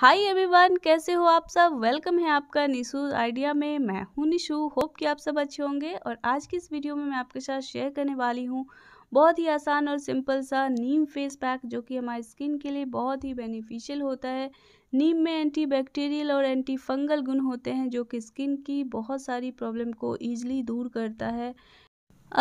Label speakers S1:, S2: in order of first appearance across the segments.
S1: hi everyone कैसे हो आप सब वेलकम है आपका निशू आइडिया में मैं हूँ निशू होप कि आप सब अच्छे होंगे और आज की इस वीडियो में मैं आपके साथ शेयर करने वाली हूँ बहुत ही आसान और सिंपल सा नीम फेस पैक जो कि हमारी स्किन के लिए बहुत ही बेनिफिशियल होता है नीम में एंटी बैक्टीरियल और एंटी फंगल गुण होते हैं जो कि स्किन की बहुत सारी प्रॉब्लम को ईजिली दूर करता है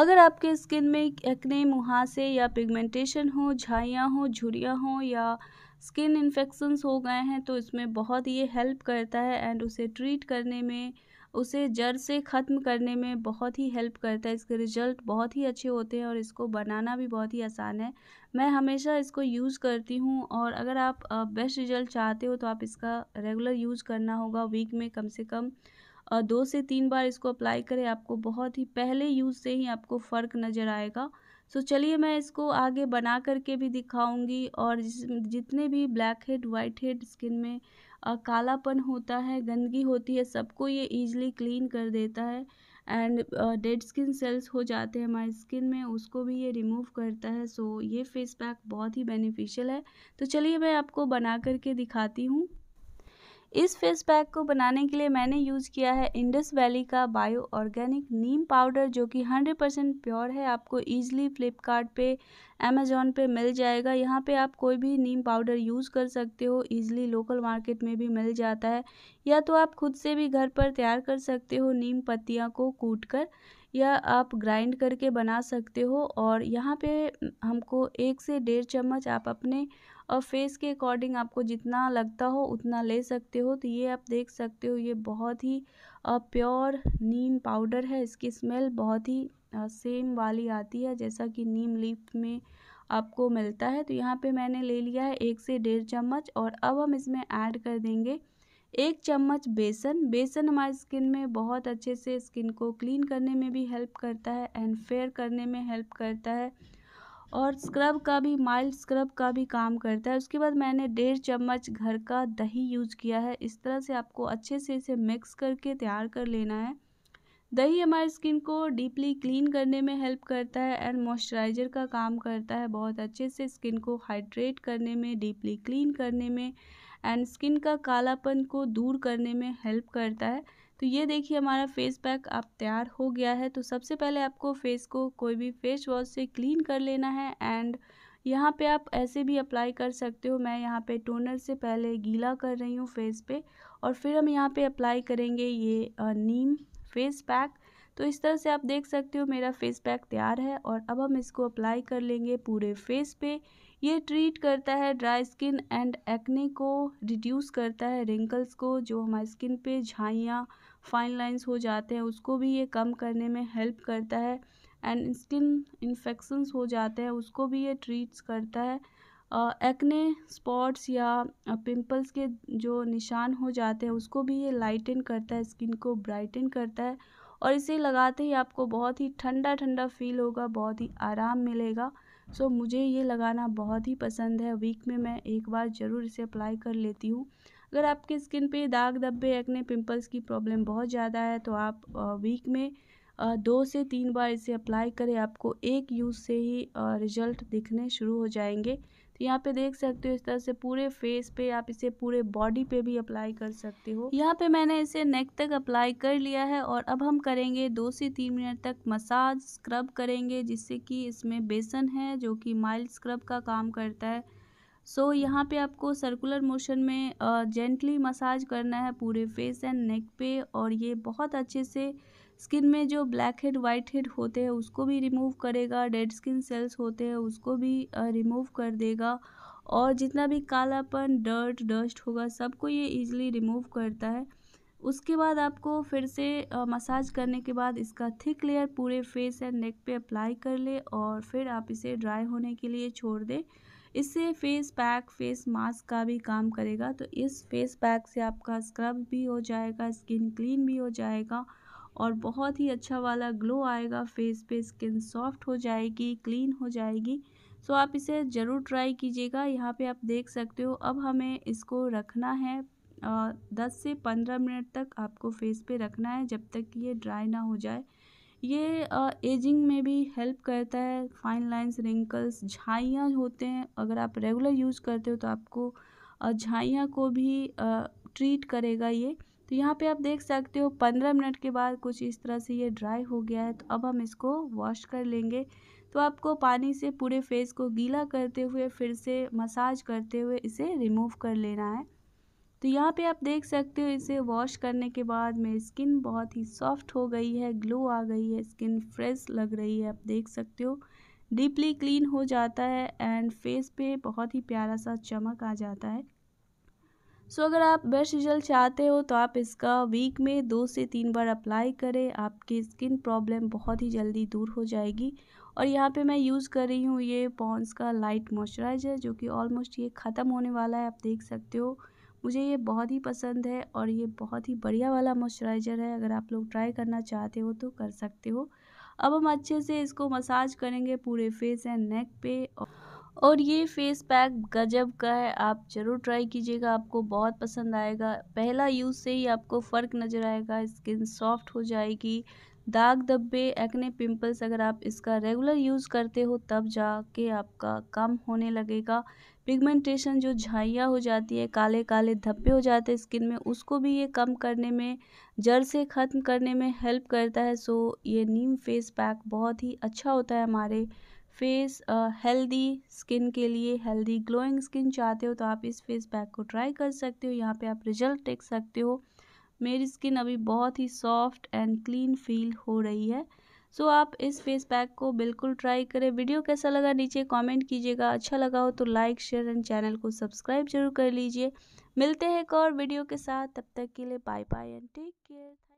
S1: अगर आपके स्किन में एक्ने मुहासे या पिगमेंटेशन हो झाइयाँ हो झुरियाँ हो या स्किन इन्फेक्शंस हो गए हैं तो इसमें बहुत ये हेल्प करता है एंड उसे ट्रीट करने में उसे जड़ से ख़त्म करने में बहुत ही हेल्प करता है इसके रिजल्ट बहुत ही अच्छे होते हैं और इसको बनाना भी बहुत ही आसान है मैं हमेशा इसको यूज़ करती हूँ और अगर आप बेस्ट रिजल्ट चाहते हो तो आप इसका रेगुलर यूज़ करना होगा वीक में कम से कम दो से तीन बार इसको अप्लाई करें आपको बहुत ही पहले यूज़ से ही आपको फ़र्क नज़र आएगा सो चलिए मैं इसको आगे बना करके भी दिखाऊंगी और जितने भी black head white head skin में कालापन होता है गंदगी होती है सबको ये ईजिली क्लीन कर देता है एंड डेड स्किन सेल्स हो जाते हैं हमारी स्किन में उसको भी ये रिमूव करता है सो so, ये फेस पैक बहुत ही बेनिफिशियल है तो चलिए मैं आपको बना करके दिखाती हूँ इस फेस पैक को बनाने के लिए मैंने यूज़ किया है इंडस वैली का बायो ऑर्गेनिक नीम पाउडर जो कि 100% परसेंट प्योर है आपको ईजिली फ्लिपकार्ट अमेज़ोन पे मिल जाएगा यहाँ पे आप कोई भी नीम पाउडर यूज़ कर सकते हो ईजिली लोकल मार्केट में भी मिल जाता है या तो आप खुद से भी घर पर तैयार कर सकते हो नीम पत्तियाँ को कूट कर या आप ग्राइंड करके बना सकते हो और यहाँ पे हमको एक से डेढ़ चम्मच आप अपने और फेस के अकॉर्डिंग आपको जितना लगता हो उतना ले सकते हो तो ये आप देख सकते हो ये बहुत ही प्योर नीम पाउडर है इसकी स्मेल बहुत ही सेम वाली आती है जैसा कि नीम लीफ में आपको मिलता है तो यहाँ पे मैंने ले लिया है एक से डेढ़ चम्मच और अब हम इसमें ऐड कर देंगे एक चम्मच बेसन बेसन हमारे स्किन में बहुत अच्छे से स्किन को क्लीन करने में भी हेल्प करता है एंड फेयर करने में हेल्प करता है और स्क्रब का भी माइल्ड स्क्रब का भी काम करता है उसके बाद मैंने डेढ़ चम्मच घर का दही यूज किया है इस तरह से आपको अच्छे से इसे मिक्स करके तैयार कर लेना है दही हमारे स्किन को डीपली क्लीन करने में हेल्प करता है एंड मॉइस्चराइज़र का काम करता है बहुत अच्छे से स्किन को हाइड्रेट करने में डीपली क्लीन करने में एंड स्किन का कालापन को दूर करने में हेल्प करता है तो ये देखिए हमारा फेस पैक आप तैयार हो गया है तो सबसे पहले आपको फेस को कोई भी फेस वॉश से क्लीन कर लेना है एंड यहाँ पे आप ऐसे भी अप्लाई कर सकते हो मैं यहाँ पे टोनर से पहले गीला कर रही हूँ फेस पे और फिर हम यहाँ पे अप्लाई करेंगे ये नीम फेस पैक तो इस तरह से आप देख सकते हो मेरा फेस पैक तैयार है और अब हम इसको अप्लाई कर लेंगे पूरे फेस पे ये ट्रीट करता है ड्राई स्किन एंड एक्ने को रिड्यूस करता है रिंकल्स को जो हमारी स्किन पे झाइयाँ फाइन लाइंस हो जाते हैं उसको भी ये कम करने में हेल्प करता है एंड स्किन इन्फेक्शंस हो जाते हैं उसको भी ये ट्रीट्स करता है एक्ने स्पॉट्स या पिंपल्स के जो निशान हो जाते हैं उसको भी ये लाइटन करता है स्किन को ब्राइटन करता है और इसे लगाते ही आपको बहुत ही ठंडा ठंडा फील होगा बहुत ही आराम मिलेगा सो so, मुझे ये लगाना बहुत ही पसंद है वीक में मैं एक बार ज़रूर इसे अप्लाई कर लेती हूँ अगर आपके स्किन पे दाग धब्बे एक्ने पिंपल्स की प्रॉब्लम बहुत ज़्यादा है तो आप वीक में दो से तीन बार इसे अप्लाई करें आपको एक यूज़ से ही रिजल्ट दिखने शुरू हो जाएंगे तो यहाँ पे देख सकते हो इस तरह से पूरे फेस पे आप इसे पूरे बॉडी पे भी अप्लाई कर सकते हो यहाँ पे मैंने इसे नेक तक अप्लाई कर लिया है और अब हम करेंगे दो से तीन मिनट तक मसाज स्क्रब करेंगे जिससे कि इसमें बेसन है जो कि माइल्ड स्क्रब का काम करता है सो so, यहाँ पे आपको सर्कुलर मोशन में जेंटली मसाज करना है पूरे फेस एंड नेक पे और ये बहुत अच्छे से स्किन में जो ब्लैक हेड वाइट हेड होते हैं उसको भी रिमूव करेगा डेड स्किन सेल्स होते हैं उसको भी रिमूव कर देगा और जितना भी कालापन डर्ट डस्ट होगा सबको ये इजीली रिमूव करता है उसके बाद आपको फिर से मसाज करने के बाद इसका थिक लेयर पूरे फेस एंड नेक पे अप्लाई कर ले और फिर आप इसे ड्राई होने के लिए छोड़ दें इससे फेस पैक फेस मास्क का भी काम करेगा तो इस फेस पैक से आपका स्क्रब भी हो जाएगा स्किन क्लीन भी हो जाएगा और बहुत ही अच्छा वाला ग्लो आएगा फेस पे स्किन सॉफ्ट हो जाएगी क्लीन हो जाएगी सो आप इसे ज़रूर ट्राई कीजिएगा यहाँ पे आप देख सकते हो अब हमें इसको रखना है दस से पंद्रह मिनट तक आपको फेस पे रखना है जब तक कि ये ड्राई ना हो जाए ये एजिंग में भी हेल्प करता है फाइन लाइंस रिंकल्स झाइयाँ होते हैं अगर आप रेगुलर यूज़ करते हो तो आपको झाइयाँ को भी ट्रीट करेगा ये तो यहाँ पे आप देख सकते हो पंद्रह मिनट के बाद कुछ इस तरह से ये ड्राई हो गया है तो अब हम इसको वॉश कर लेंगे तो आपको पानी से पूरे फेस को गीला करते हुए फिर से मसाज करते हुए इसे रिमूव कर लेना है तो यहाँ पे आप देख सकते हो इसे वॉश करने के बाद मेरी स्किन बहुत ही सॉफ्ट हो गई है ग्लो आ गई है स्किन फ्रेश लग रही है आप देख सकते हो डीपली क्लीन हो जाता है एंड फेस पे बहुत ही प्यारा सा चमक आ जाता है सो so, अगर आप बेस्ट रिजल्ट चाहते हो तो आप इसका वीक में दो से तीन बार अप्लाई करें आपकी स्किन प्रॉब्लम बहुत ही जल्दी दूर हो जाएगी और यहाँ पे मैं यूज़ कर रही हूँ ये पॉन्स का लाइट मॉइस्चराइज़र जो कि ऑलमोस्ट ये ख़त्म होने वाला है आप देख सकते हो मुझे ये बहुत ही पसंद है और ये बहुत ही बढ़िया वाला मॉइस्चराइज़र है अगर आप लोग ट्राई करना चाहते हो तो कर सकते हो अब हम अच्छे से इसको मसाज करेंगे पूरे फेस एंड नेक पे और ये फेस पैक गजब का है आप ज़रूर ट्राई कीजिएगा आपको बहुत पसंद आएगा पहला यूज़ से ही आपको फ़र्क नज़र आएगा स्किन सॉफ्ट हो जाएगी दाग धब्बे एक्ने पिंपल्स अगर आप इसका रेगुलर यूज़ करते हो तब जाके आपका कम होने लगेगा पिगमेंटेशन जो झाइयाँ हो जाती है काले काले धब्बे हो जाते हैं स्किन में उसको भी ये कम करने में जड़ से ख़त्म करने में हेल्प करता है सो ये नीम फेस पैक बहुत ही अच्छा होता है हमारे फेस हेल्दी स्किन के लिए हेल्दी ग्लोइंग स्किन चाहते हो तो आप इस फेस पैक को ट्राई कर सकते हो यहाँ पे आप रिजल्ट देख सकते हो मेरी स्किन अभी बहुत ही सॉफ्ट एंड क्लीन फील हो रही है सो so, आप इस फेस पैक को बिल्कुल ट्राई करें वीडियो कैसा लगा नीचे कमेंट कीजिएगा अच्छा लगा हो तो लाइक शेयर एंड चैनल को सब्सक्राइब जरूर कर लीजिए मिलते हैं एक और वीडियो के साथ तब तक के लिए bye bye and take care